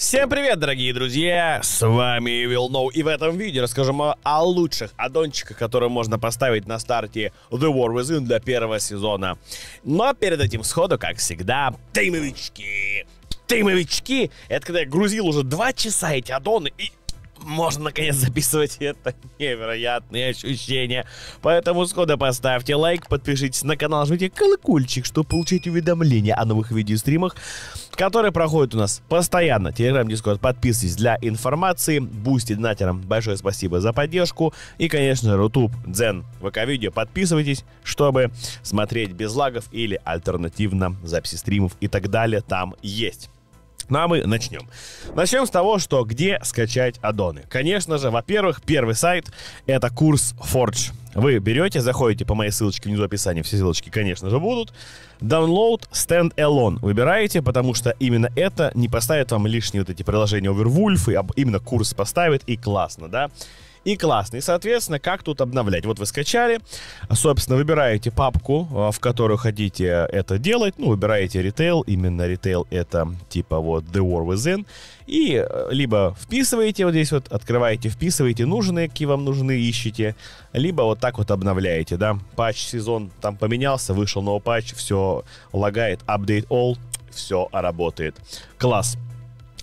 Всем привет, дорогие друзья! С вами Evil Know. И в этом видео расскажем о, лучших аддончиках, которые можно поставить на старте The War Within для первого сезона. Но ну, а перед этим сходу, как всегда, таймовички! Таймовички — это когда я грузил уже два часа эти аддоны и можно наконец записывать это невероятные ощущения. Поэтому сходу поставьте лайк, подпишитесь на канал, жмите колокольчик, чтобы получить уведомления о новых видеостримах, которые проходят у нас постоянно. Телеграм, Дискорд, подписывайтесь для информации. Бусти, донатерам большое спасибо за поддержку. И, конечно, Рутуб, Дзен, ВК-видео. Подписывайтесь, чтобы смотреть без лагов или альтернативно записи стримов и так далее там есть. Вьетнамы, ну, начнем. Начнем с того, что где скачать аддоны. Конечно же, во-первых, первый сайт — это курс Forge. Вы берете, заходите по моей ссылочке внизу описания. все ссылочки, конечно же, будут. Download Stand Alone выбираете, потому что именно это не поставит вам лишние вот эти приложения Overwolf, и именно курс поставит, и классно, да и классно. И, соответственно, как тут обновлять? Вот вы скачали, собственно, выбираете папку, э, в которую хотите это делать, ну, выбираете ритейл, именно ритейл это типа вот The War Within, и э, либо вписываете вот здесь вот, открываете, вписываете нужные, какие вам нужны, ищите. либо вот так вот обновляете, да, патч сезон там поменялся, вышел новый патч, все лагает, update all, все работает. Класс.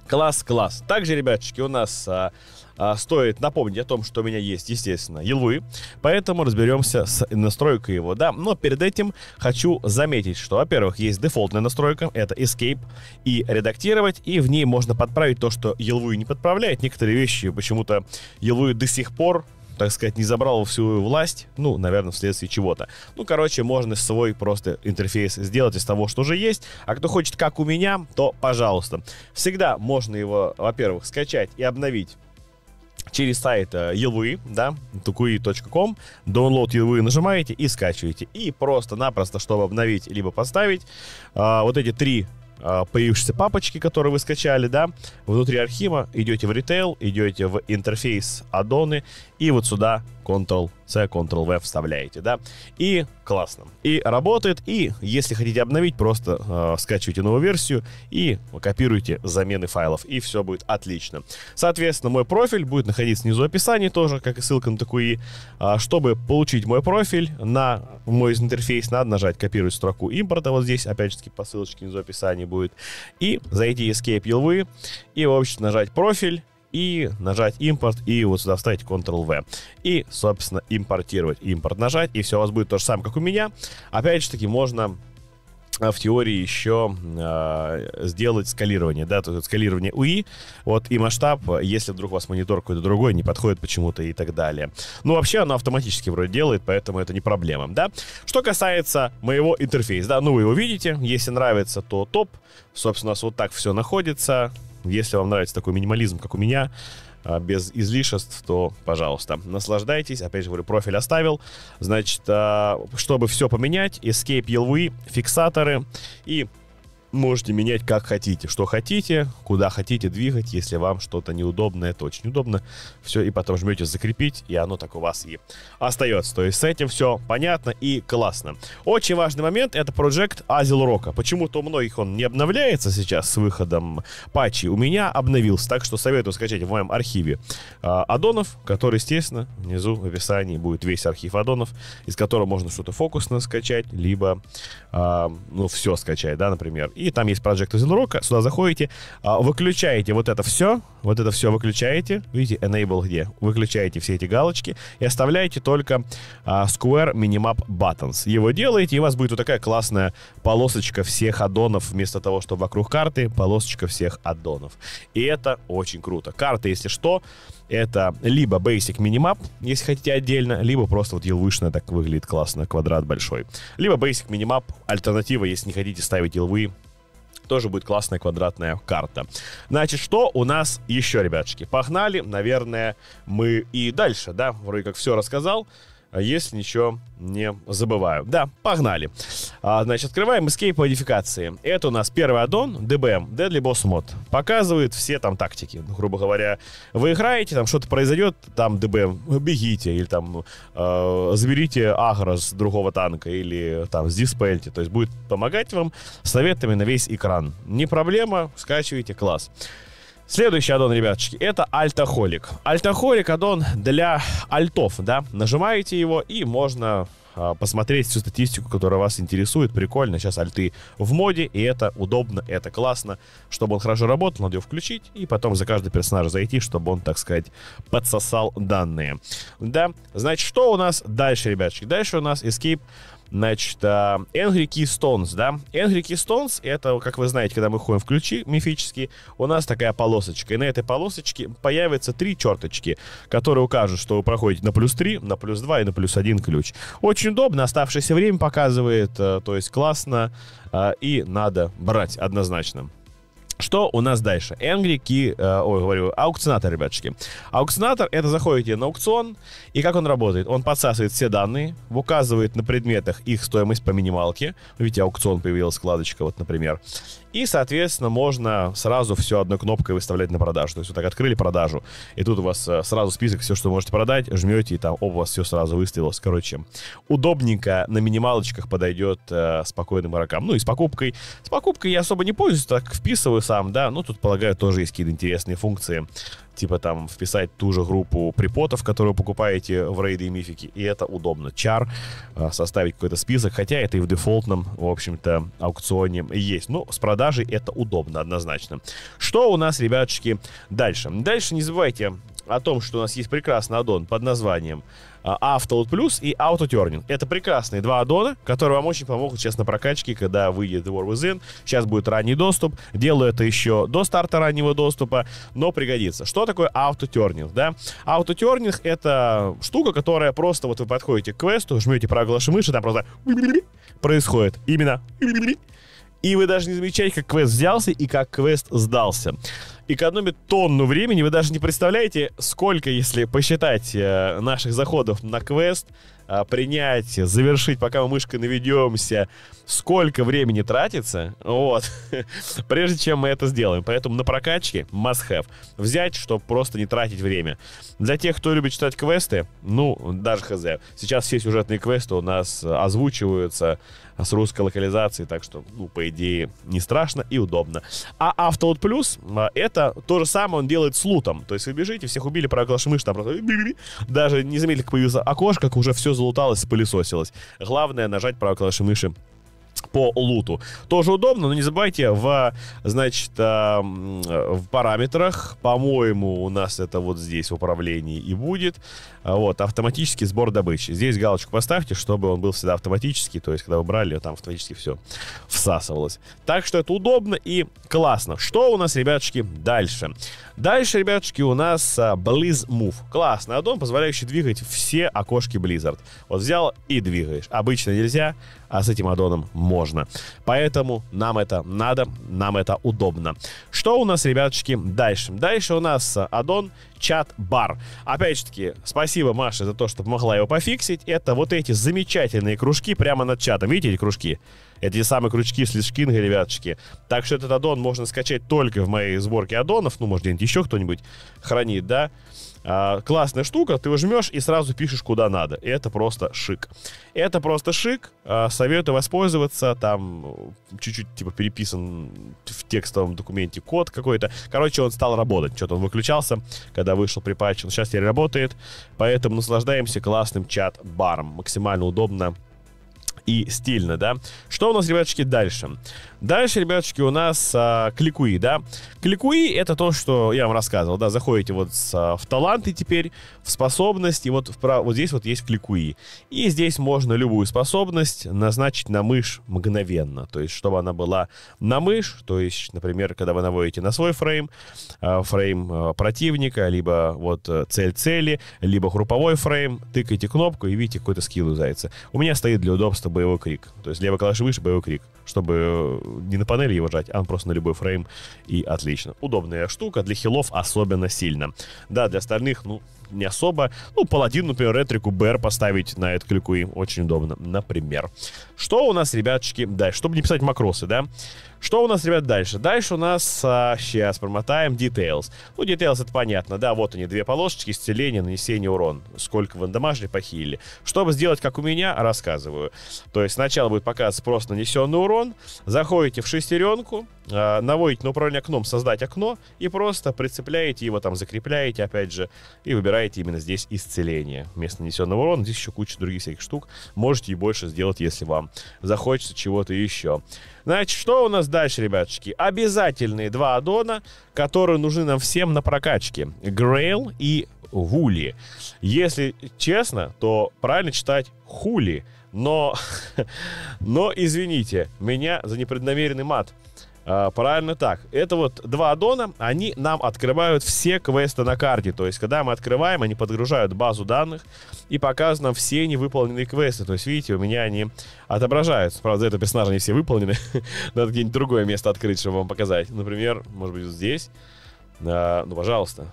Класс, класс. Также, ребяточки, у нас а, а, стоит напомнить о том, что у меня есть, естественно, елвы, поэтому разберемся с настройкой его, да. Но перед этим хочу заметить, что, во-первых, есть дефолтная настройка, это Escape, и редактировать, и в ней можно подправить то, что елвы не подправляет. Некоторые вещи почему-то елвы до сих пор так сказать, не забрал всю власть, ну, наверное, вследствие чего-то. Ну, короче, можно свой просто интерфейс сделать из того, что уже есть. А кто хочет, как у меня, то пожалуйста. Всегда можно его, во-первых, скачать и обновить через сайт Елвы, э, да, tukui.com, download Елвы нажимаете и скачиваете. И просто-напросто, чтобы обновить либо поставить, а, вот эти три а, появившиеся папочки, которые вы скачали, да, внутри архива, идете в ритейл, идете в интерфейс аддоны и вот сюда Ctrl C, Ctrl-V вставляете, да. И классно. И работает, и если хотите обновить, просто э, скачивайте новую версию и копируйте замены файлов, и все будет отлично. Соответственно, мой профиль будет находиться внизу описания тоже, как и ссылка на такую. Э, чтобы получить мой профиль на мой интерфейс, надо нажать «Копировать строку импорта», вот здесь, опять же таки, по ссылочке внизу описания будет, и зайти Escape LV, и, в общем, нажать «Профиль», и нажать импорт, и вот сюда вставить Ctrl-V. И, собственно, импортировать. Импорт нажать, и все у вас будет то же самое, как у меня. Опять же таки, можно э, в теории еще э, сделать скалирование, да, то есть скалирование UI, вот, и масштаб, если вдруг у вас монитор какой-то другой не подходит почему-то и так далее. Ну, вообще оно автоматически вроде делает, поэтому это не проблема, да. Что касается моего интерфейса, да, ну, вы его видите, если нравится, то топ, собственно, у нас вот так все находится, если вам нравится такой минимализм, как у меня, а, без излишеств, то, пожалуйста, наслаждайтесь. Опять же говорю, профиль оставил. Значит, а, чтобы все поменять, Escape ELV, фиксаторы и можете менять как хотите, что хотите, куда хотите двигать, если вам что-то неудобно, это очень удобно. Все, и потом жмете закрепить, и оно так у вас и остается. То есть с этим все понятно и классно. Очень важный момент это проект Азил Рока. Почему-то у многих он не обновляется сейчас с выходом патчи. У меня обновился, так что советую скачать в моем архиве а, аддонов, который, естественно, внизу в описании будет весь архив аддонов, из которого можно что-то фокусно скачать, либо а, ну все скачать, да, например. И и там есть Project Zilrock, -а. сюда заходите, а, выключаете вот это все, вот это все выключаете, видите, Enable где, выключаете все эти галочки и оставляете только а, Square Minimap Buttons. Его делаете, и у вас будет вот такая классная полосочка всех аддонов, вместо того, что вокруг карты, полосочка всех аддонов. И это очень круто. Карты, если что, это либо Basic Minimap, если хотите отдельно, либо просто вот елвышная так выглядит классно, квадрат большой. Либо Basic Minimap, альтернатива, если не хотите ставить елвы, тоже будет классная квадратная карта. Значит, что у нас еще, ребятушки? Погнали, наверное, мы и дальше, да? Вроде как все рассказал. А если ничего не забываю. Да, погнали. А, значит, открываем эскейп модификации. Это у нас первый аддон DBM, Deadly Boss Mod. Показывает все там тактики. Ну, грубо говоря, вы играете, там что-то произойдет, там DBM, бегите, или там э, заберите агро с другого танка, или там с диспельте. То есть будет помогать вам советами на весь экран. Не проблема, скачивайте, класс. Следующий аддон, ребяточки, это альтохолик. Альтохолик аддон для альтов, да. Нажимаете его и можно а, посмотреть всю статистику, которая вас интересует. Прикольно, сейчас альты в моде, и это удобно, это классно. Чтобы он хорошо работал, надо его включить, и потом за каждый персонаж зайти, чтобы он, так сказать, подсосал данные. Да, значит, что у нас дальше, ребяточки? Дальше у нас Escape Значит, а, Angry Key да? Angry Key это, как вы знаете, когда мы ходим в ключи мифические, у нас такая полосочка. И на этой полосочке появятся три черточки, которые укажут, что вы проходите на плюс 3, на плюс 2 и на плюс 1 ключ. Очень удобно, оставшееся время показывает, э, то есть классно, э, и надо брать однозначно. Что у нас дальше? Angry Key, э, ой, говорю, аукционатор, ребятушки. Аукционатор — это заходите на аукцион, и как он работает? Он подсасывает все данные, указывает на предметах их стоимость по минималке. Видите, аукцион появилась складочка, вот, например. И, соответственно, можно сразу все одной кнопкой выставлять на продажу. То есть вы так открыли продажу, и тут у вас э, сразу список все, что можете продать, жмете, и там, о, у вас все сразу выставилось. Короче, удобненько на минималочках подойдет э, спокойным игрокам. Ну и с покупкой. С покупкой я особо не пользуюсь, так вписываю сам, да, ну тут, полагаю, тоже есть какие-то интересные функции, типа там вписать ту же группу припотов, которую покупаете в рейды и мифики, и это удобно. Чар, а, составить какой-то список, хотя это и в дефолтном, в общем-то, аукционе есть. Ну, с продажей это удобно однозначно. Что у нас, ребяточки, дальше? Дальше не забывайте о том, что у нас есть прекрасный аддон под названием а, Автоут плюс и Autoturning. Это прекрасные два аддона, которые вам очень помогут сейчас на прокачке, когда выйдет War Within. Сейчас будет ранний доступ. Делаю это еще до старта раннего доступа, но пригодится. Что такое Autoturning? Да? Autoturning — это штука, которая просто вот вы подходите к квесту, жмете правую клавишу мыши, там просто происходит именно и вы даже не замечаете, как квест взялся и как квест сдался. Экономит тонну времени. Вы даже не представляете, сколько, если посчитать э, наших заходов на квест, э, принять, завершить, пока мы мышкой наведемся, сколько времени тратится, вот, прежде чем мы это сделаем. Поэтому на прокачке must have. Взять, чтобы просто не тратить время. Для тех, кто любит читать квесты, ну, даже хз. Сейчас все сюжетные квесты у нас озвучиваются с русской локализацией, так что, ну, по идее, не страшно и удобно. А Автолот Плюс, а, это то же самое он делает с лутом, то есть вы бежите, всех убили, правда, мышь там просто даже не заметили, как появилось окошко, как уже все залуталось, пылесосилось. Главное нажать правой клавишей мыши по луту. Тоже удобно, но не забывайте, в, значит, а, в параметрах, по-моему, у нас это вот здесь в управлении и будет, а, вот, автоматический сбор добычи. Здесь галочку поставьте, чтобы он был всегда автоматический, то есть, когда вы брали, там автоматически все всасывалось. Так что это удобно и классно. Что у нас, ребятушки, дальше? Дальше, ребятушки, у нас Blizz а, Move. Классный аддон, позволяющий двигать все окошки Blizzard. Вот взял и двигаешь. Обычно нельзя, а с этим аддоном можно. Поэтому нам это надо, нам это удобно. Что у нас, ребяточки, дальше? Дальше у нас аддон чат-бар. Опять же таки, спасибо Маше за то, что помогла его пофиксить. Это вот эти замечательные кружки прямо над чатом. Видите эти кружки? эти самые крючки с лишкинга, ребяточки. Так что этот аддон можно скачать только в моей сборке аддонов. Ну, может, где-нибудь еще кто-нибудь хранит, да? А, классная штука, ты жмешь и сразу пишешь, куда надо. Это просто шик. Это просто шик. А, советую воспользоваться. Там э, чуть-чуть, типа, переписан в текстовом документе код какой-то. Короче, он стал работать. Что-то он выключался, когда когда вышел припатч, сейчас теперь работает, поэтому наслаждаемся классным чат-баром, максимально удобно и стильно, да. Что у нас, ребяточки, дальше? Дальше, ребяточки, у нас а, кликуи, да. Кликуи — это то, что я вам рассказывал, да. Заходите вот с, а, в таланты теперь, в способности, вот, в, вот здесь вот есть кликуи. И здесь можно любую способность назначить на мышь мгновенно, то есть чтобы она была на мышь, то есть, например, когда вы наводите на свой фрейм, а, фрейм а, противника, либо вот э, цель цели, либо групповой фрейм, тыкаете кнопку и видите, какой-то скилл у зайца. У меня стоит для удобства боевой крик. То есть левый клавиш выше, боевой крик чтобы э, не на панели его жать, а он просто на любой фрейм, и отлично. Удобная штука, для хилов особенно сильно. Да, для остальных, ну, не особо. Ну, паладин, например, ретрику БР поставить на это клику им очень удобно, например. Что у нас, ребяточки, дальше? Чтобы не писать макросы, да? Что у нас, ребят, дальше? Дальше у нас, а, сейчас промотаем, details. Ну, details это понятно, да, вот они, две полосочки, исцеление, нанесение урон. Сколько вы дамажили, похилили. Чтобы сделать, как у меня, рассказываю. То есть сначала будет показываться просто нанесенный урон, шестерен, заходите в шестеренку, а, наводите на управление окном «Создать окно» и просто прицепляете его там, закрепляете, опять же, и выбираете именно здесь исцеление. Вместо нанесенного урона здесь еще куча других всяких штук. Можете и больше сделать, если вам захочется чего-то еще. Значит, что у нас дальше, ребятушки? Обязательные два аддона, которые нужны нам всем на прокачке. Грейл и Вули. Если честно, то правильно читать Хули, но, но извините, меня за непреднамеренный мат. А, правильно так. Это вот два аддона, они нам открывают все квесты на карте. То есть, когда мы открываем, они подгружают базу данных и показывают нам все невыполненные квесты. То есть, видите, у меня они отображаются. Правда, это персонажи не все выполнены. Надо где-нибудь другое место открыть, чтобы вам показать. Например, может быть, здесь. А, ну, пожалуйста.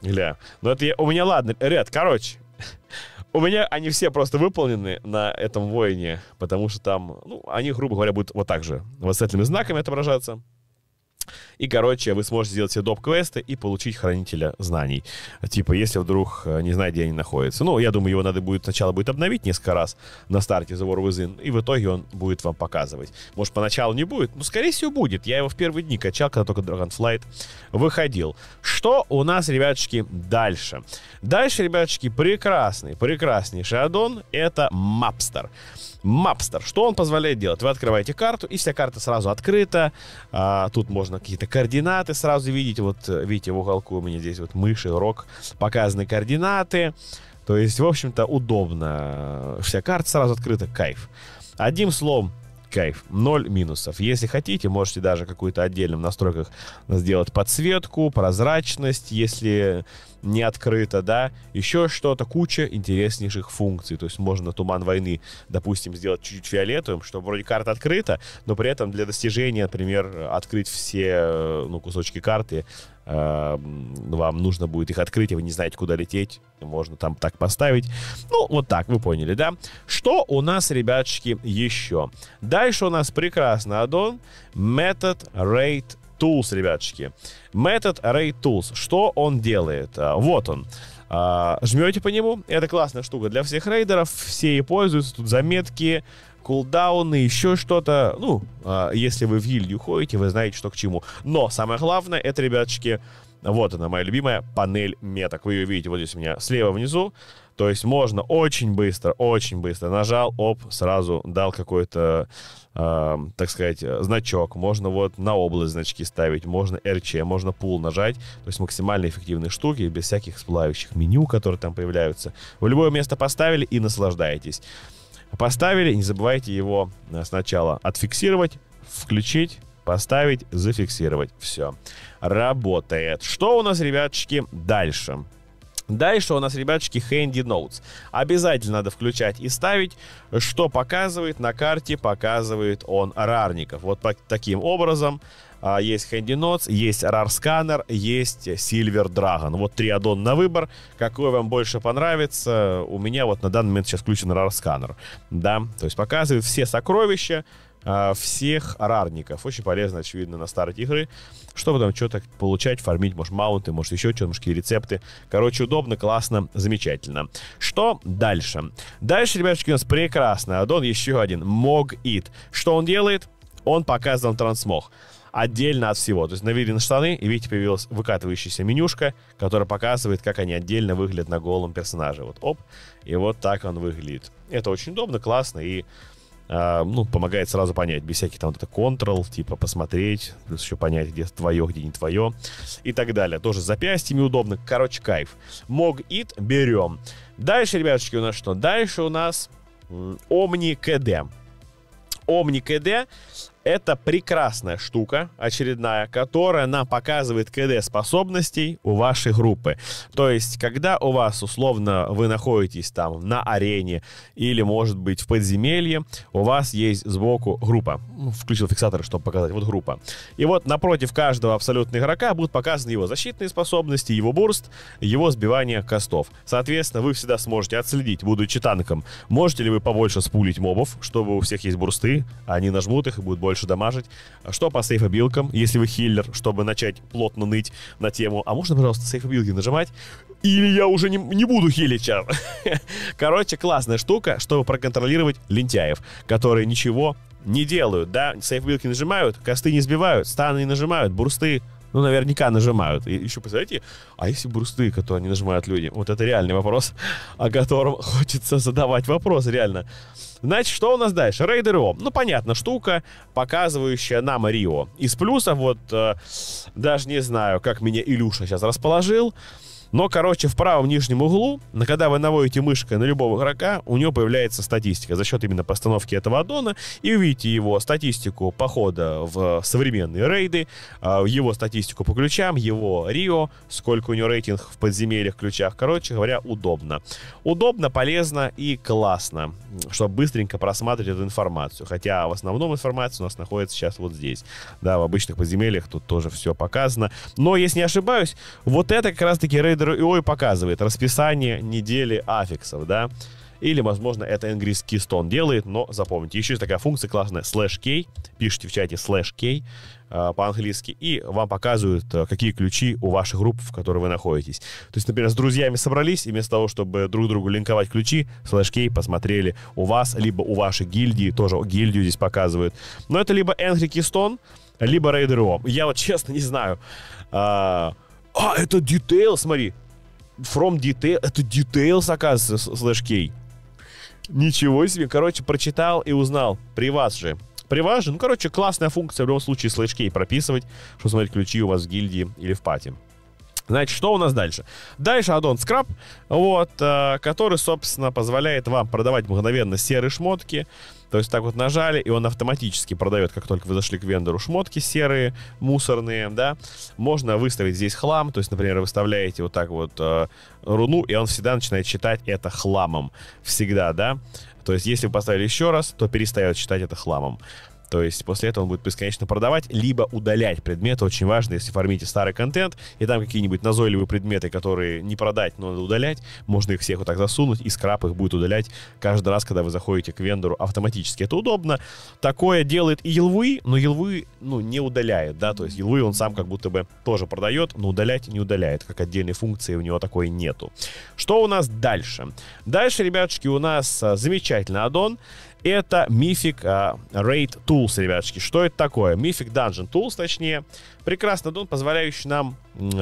Гля. Ну, это я... у меня, ладно, ряд. Короче, У меня они все просто выполнены на этом воине, потому что там, ну, они, грубо говоря, будут вот так же вот восклицательными знаками отображаться. И, короче, вы сможете сделать себе доп-квесты и получить хранителя знаний. Типа, если вдруг э, не знаю, где они находятся. Ну, я думаю, его надо будет сначала будет обновить несколько раз на старте The War Within, и в итоге он будет вам показывать. Может, поначалу не будет? но скорее всего, будет. Я его в первые дни качал, когда только Dragonflight выходил. Что у нас, ребятушки, дальше? Дальше, ребятушки, прекрасный, прекраснейший аддон — это Мапстер. Мапстер. Что он позволяет делать? Вы открываете карту, и вся карта сразу открыта. А, тут можно какие-то координаты сразу видите. Вот э, видите в уголку у меня здесь вот мыши, рок, показаны координаты. То есть, в общем-то, удобно. Вся карта сразу открыта, кайф. Одним словом, кайф. Ноль минусов. Если хотите, можете даже какую-то отдельно в настройках сделать подсветку, прозрачность, если не открыто, да, еще что-то, куча интереснейших функций. То есть можно туман войны, допустим, сделать чуть-чуть фиолетовым, чтобы вроде карта открыта, но при этом для достижения, например, открыть все э, ну, кусочки карты, эм, вам нужно будет их открыть, и вы не знаете, куда лететь, можно там так поставить. Ну, вот так, вы поняли, да? Что у нас, ребятушки, еще? Дальше у нас прекрасный аддон метод Rate Tools, ребятушки. метод Array Tools. Что он делает? А, вот он. А, жмете по нему. Это классная штука для всех рейдеров. Все ей пользуются. Тут заметки, кулдауны, еще что-то. Ну, а, если вы в гильдию ходите, вы знаете, что к чему. Но самое главное, это, ребятушки, вот она, моя любимая панель меток. Вы ее видите вот здесь у меня слева внизу. То есть можно очень быстро, очень быстро нажал, оп, сразу дал какой-то, э, так сказать, э, значок. Можно вот на область значки ставить, можно RC, можно пул нажать. То есть максимально эффективные штуки, без всяких сплавящих меню, которые там появляются. В любое место поставили и наслаждаетесь. Поставили, не забывайте его э, сначала отфиксировать, включить, поставить, зафиксировать. Все. Работает. Что у нас, ребяточки, дальше? Дальше у нас, ребяточки, Handy Notes. Обязательно надо включать и ставить, что показывает на карте, показывает он рарников. Вот таким образом а, есть Handy Notes, есть RAR Scanner, есть Silver Dragon. Вот три аддон на выбор. Какой вам больше понравится? У меня вот на данный момент сейчас включен RAR Scanner. Да, то есть показывает все сокровища, Э, всех рарников. Очень полезно, очевидно, на старые игры. Что потом что-то получать, фармить, может, маунты, может, еще что-то, может, рецепты. Короче, удобно, классно, замечательно. Что дальше? Дальше, ребятушки, у нас прекрасно. Аддон еще один. Мог Ит. Что он делает? Он показывает нам трансмог отдельно от всего. То есть навели на штаны, и видите, появилась выкатывающаяся менюшка, которая показывает, как они отдельно выглядят на голом персонаже. Вот оп, и вот так он выглядит. Это очень удобно, классно, и а, ну, помогает сразу понять, без всяких там вот это Ctrl, типа посмотреть, плюс еще понять, где твое, где не твое и так далее. Тоже с запястьями удобно, короче, кайф. Мог it берем. Дальше, ребятушки, у нас что? Дальше у нас Omni KD. Omni KD это прекрасная штука очередная, которая нам показывает КД способностей у вашей группы. То есть, когда у вас, условно, вы находитесь там на арене или, может быть, в подземелье, у вас есть сбоку группа. Ну, включил фиксаторы, чтобы показать. Вот группа. И вот напротив каждого абсолютного игрока будут показаны его защитные способности, его бурст, его сбивание костов. Соответственно, вы всегда сможете отследить, будучи танком, можете ли вы побольше спулить мобов, чтобы у всех есть бурсты, они нажмут их и будет больше больше дамажить. Э, что по сейфобилкам, если вы хиллер, чтобы начать плотно ныть на тему, а можно, пожалуйста, сейфобилки нажимать? Или я уже не, не буду хилить сейчас. Короче, классная штука, чтобы проконтролировать лентяев, которые ничего не делают, да, сейфбилки нажимают, косты не сбивают, станы не нажимают, бурсты ну, наверняка нажимают. И еще посмотрите, а если брусты, которые не нажимают люди? Вот это реальный вопрос, о котором хочется задавать вопрос, реально. Значит, что у нас дальше? Рейдер Рио. Ну, понятно, штука, показывающая нам Рио. Из плюсов, вот, э, даже не знаю, как меня Илюша сейчас расположил. Но, короче, в правом нижнем углу, когда вы наводите мышкой на любого игрока, у него появляется статистика за счет именно постановки этого аддона, и увидите его статистику похода в современные рейды, а, его статистику по ключам, его Рио, сколько у него рейтинг в подземельях, ключах. Короче говоря, удобно. Удобно, полезно и классно, чтобы быстренько просматривать эту информацию. Хотя в основном информация у нас находится сейчас вот здесь. Да, в обычных подземельях тут тоже все показано. Но, если не ошибаюсь, вот это как раз-таки рейдер который ИО показывает расписание недели аффиксов, да, или, возможно, это английский стон делает, но запомните, еще есть такая функция классная, slash key, пишите в чате slash key э, по-английски, и вам показывают, э, какие ключи у ваших групп, в которой вы находитесь. То есть, например, с друзьями собрались, и вместо того, чтобы друг другу линковать ключи, slash key посмотрели у вас, либо у вашей гильдии, тоже гильдию здесь показывают. Но это либо английский стон, либо Raider.io. Эм. Я вот честно не знаю, э, а, это Details, смотри. From Details. Это Details, оказывается, слэш кей. Ничего себе. Короче, прочитал и узнал. При вас же. При вас же. Ну, короче, классная функция в любом случае слэш кей прописывать, чтобы смотреть ключи у вас в гильдии или в пати. Значит, что у нас дальше? Дальше аддон скраб, вот, э, который, собственно, позволяет вам продавать мгновенно серые шмотки, то есть так вот нажали, и он автоматически продает, как только вы зашли к вендору, шмотки серые, мусорные, да. Можно выставить здесь хлам, то есть, например, выставляете вот так вот э, руну, и он всегда начинает читать это хламом. Всегда, да. То есть, если вы поставили еще раз, то перестает считать это хламом. То есть после этого он будет бесконечно продавать, либо удалять предметы. Очень важно, если фармите старый контент, и там какие-нибудь назойливые предметы, которые не продать, но надо удалять, можно их всех вот так засунуть, и скрап, их будет удалять каждый раз, когда вы заходите к вендору автоматически. Это удобно. Такое делает и Елвы, но Елвы, ну, не удаляет, да, то есть Елвы он сам как будто бы тоже продает, но удалять не удаляет, как отдельной функции у него такой нету. Что у нас дальше? Дальше, ребятушки, у нас э, замечательный аддон это Mythic Raid Tools, ребятушки. Что это такое? Mythic Dungeon Tools, точнее прекрасный дон, позволяющий нам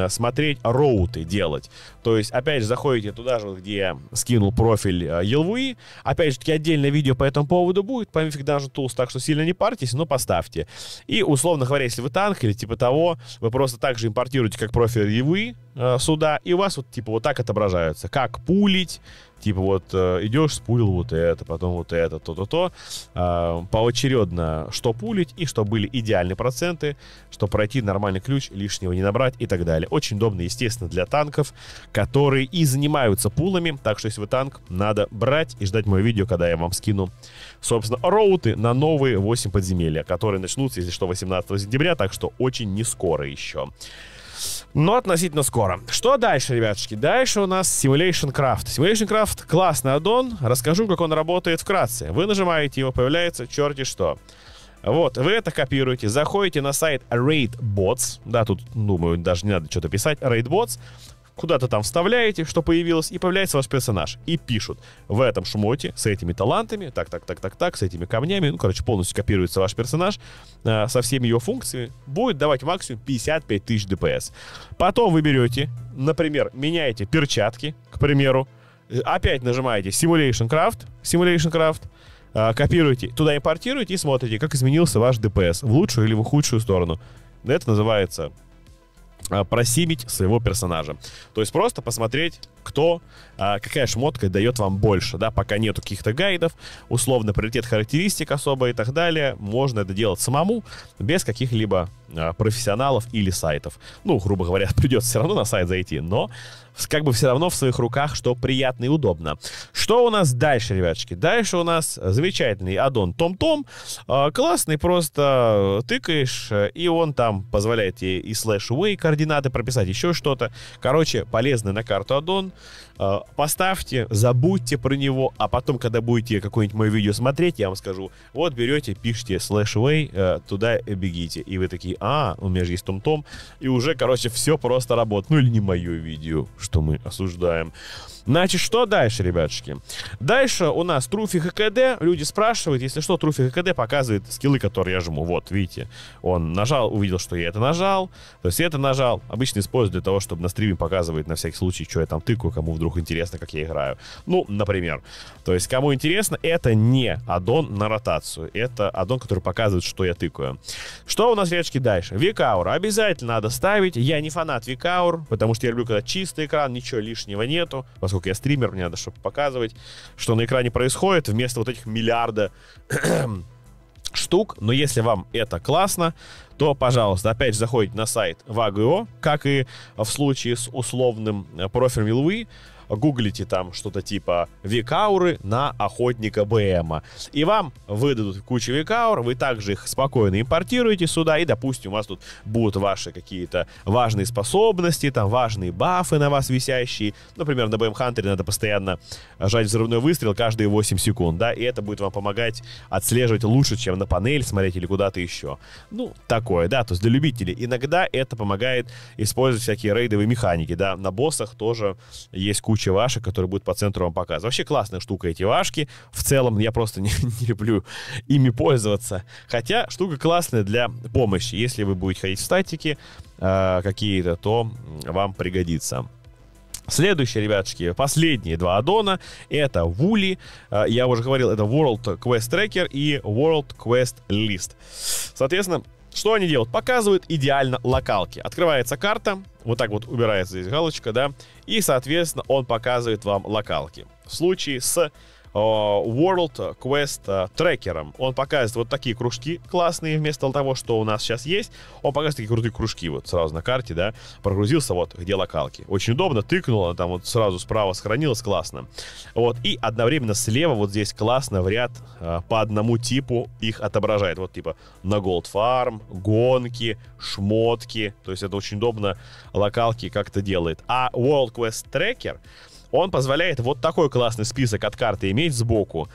смотреть роуты делать. То есть, опять же, заходите туда же, где я скинул профиль э, Елвуи. Опять же, таки отдельное видео по этому поводу будет, по Mythic Dungeon тулс, так что сильно не парьтесь, но поставьте. И, условно говоря, если вы танк или типа того, вы просто так же импортируете, как профиль Елвуи э, сюда, и у вас вот типа вот так отображаются. Как пулить, типа вот э, идешь, спулил вот это, потом вот это, то-то-то. Э, поочередно, что пулить и что были идеальные проценты, что пройти на нормальный ключ, лишнего не набрать и так далее. Очень удобно, естественно, для танков, которые и занимаются пулами. Так что, если вы танк, надо брать и ждать мое видео, когда я вам скину, собственно, роуты на новые 8 подземелья, которые начнутся, если что, 18 сентября, так что очень не скоро еще. Но относительно скоро. Что дальше, ребятушки? Дальше у нас Simulation Craft. Simulation Craft классный аддон. Расскажу, как он работает вкратце. Вы нажимаете его, появляется черти что. Вот, вы это копируете, заходите на сайт RaidBots, да, тут, думаю, даже не надо что-то писать, RaidBots, куда-то там вставляете, что появилось, и появляется ваш персонаж. И пишут, в этом шмоте, с этими талантами, так, так, так, так, так, с этими камнями, ну, короче, полностью копируется ваш персонаж э, со всеми его функциями, будет давать максимум 55 тысяч ДПС. Потом вы берете, например, меняете перчатки, к примеру, э, опять нажимаете Simulation Craft, Simulation Craft, а, копируете, туда импортируете и смотрите, как изменился ваш DPS в лучшую или в худшую сторону. Это называется а, просимить своего персонажа. То есть просто посмотреть, кто, а, какая шмотка дает вам больше, да, пока нету каких-то гайдов, условно приоритет характеристик особо и так далее, можно это делать самому, без каких-либо а, профессионалов или сайтов. Ну, грубо говоря, придется все равно на сайт зайти, но как бы все равно в своих руках, что приятно и удобно. Что у нас дальше, ребяточки? Дальше у нас замечательный аддон Том-Том. А, классный, просто э, тыкаешь, э, и он там позволяет тебе и слэш away координаты прописать, еще что-то. Короче, полезный на карту аддон. Э, поставьте, забудьте про него, а потом, когда будете какое-нибудь мое видео смотреть, я вам скажу, вот берете, пишите way э, туда бегите. И вы такие, а, у меня же есть том-том. И уже, короче, все просто работает. Ну или не мое видео, что мы осуждаем. Значит, что дальше, ребятушки? Дальше у нас труфи ХКД, Люди спрашивают, если что, труфи ХКД показывает скиллы, которые я жму. Вот, видите, он нажал, увидел, что я это нажал. То есть я это нажал. Обычно использую для того, чтобы на стриме показывать на всякий случай, что я там тыкаю, кому вдруг интересно, как я играю. Ну, например. То есть кому интересно, это не аддон на ротацию. Это аддон, который показывает, что я тыкаю. Что у нас, ребятушки, дальше? Викаур. Обязательно надо ставить. Я не фанат Викаур, потому что я люблю, когда чистый экран, ничего лишнего нету. Поскольку поскольку я стример, мне надо чтобы показывать, что на экране происходит, вместо вот этих миллиарда штук. Но если вам это классно, то, пожалуйста, опять же заходите на сайт VAGO, как и в случае с условным э, профилем Луи гуглите там что-то типа викауры на охотника БМа. И вам выдадут кучу викаур, вы также их спокойно импортируете сюда, и, допустим, у вас тут будут ваши какие-то важные способности, там важные бафы на вас висящие. Например, на БМ Хантере надо постоянно жать взрывной выстрел каждые 8 секунд, да, и это будет вам помогать отслеживать лучше, чем на панель смотреть или куда-то еще. Ну, такое, да, то есть для любителей. Иногда это помогает использовать всякие рейдовые механики, да, на боссах тоже есть куча куча вашек, которые будут по центру вам показывать. Вообще классная штука эти вашки. В целом я просто не, не люблю ими пользоваться. Хотя штука классная для помощи. Если вы будете ходить в статики э, какие-то, то вам пригодится. Следующие, ребятушки, последние два аддона — это Вули. А, я уже говорил, это World Quest Tracker и World Quest List. Соответственно, что они делают? Показывают идеально локалки. Открывается карта, вот так вот убирается здесь галочка, да, и, соответственно, он показывает вам локалки. В случае с Э, World Quest э, трекером. Он показывает вот такие кружки классные вместо того, что у нас сейчас есть. Он показывает такие крутые кружки вот сразу на карте, да. Прогрузился вот где локалки. Очень удобно, тыкнула, там вот сразу справа сохранилось, классно. Вот, и одновременно слева вот здесь классно в ряд э, по одному типу их отображает. Вот типа на Gold Farm, гонки, шмотки. То есть это очень удобно локалки как-то делает. А World Quest Tracker — он позволяет вот такой классный список от карты иметь сбоку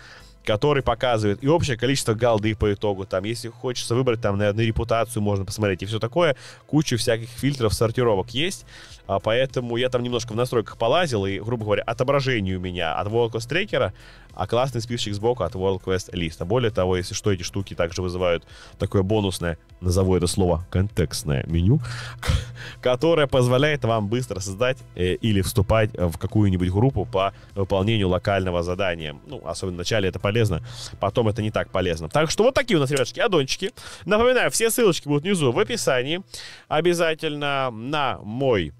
который показывает и общее количество голды по итогу. Там, если хочется выбрать, там, наверное, репутацию можно посмотреть и все такое. куча всяких фильтров, сортировок есть. А, поэтому я там немножко в настройках полазил, и, грубо говоря, отображение у меня от World Quest Tracker, а классный списочек сбоку от World Quest листа. Более того, если что, эти штуки также вызывают такое бонусное, назову это слово, контекстное меню, которое позволяет вам быстро создать э, или вступать в какую-нибудь группу по выполнению локального задания. Ну, особенно в начале это полезно полезно, потом это не так полезно. Так что вот такие у нас, ребятушки, аддончики. Напоминаю, все ссылочки будут внизу в описании. Обязательно на мой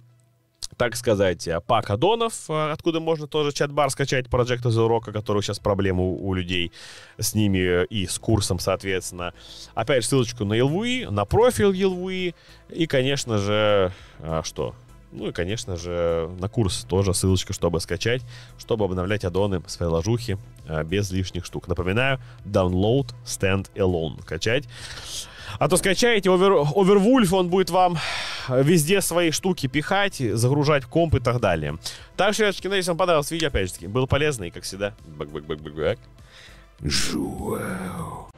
так сказать, пак аддонов, э, откуда можно тоже чат-бар скачать Project из урока, который сейчас проблему у, людей с ними и с курсом, соответственно. Опять же, ссылочку на Илвуи, на профиль Илвуи и, конечно же, а что? Ну и, конечно же, на курс тоже ссылочка, чтобы скачать, чтобы обновлять аддоны с файлажухи э, без лишних штук. Напоминаю, download stand alone. Качать. А то скачаете Over, Overwolf, он будет вам везде свои штуки пихать, загружать в комп и так далее. Так что, ребятушки, надеюсь, вам понравилось видео, опять же таки. Было полезно и, как всегда, бак-бак-бак-бак-бак. Жуау.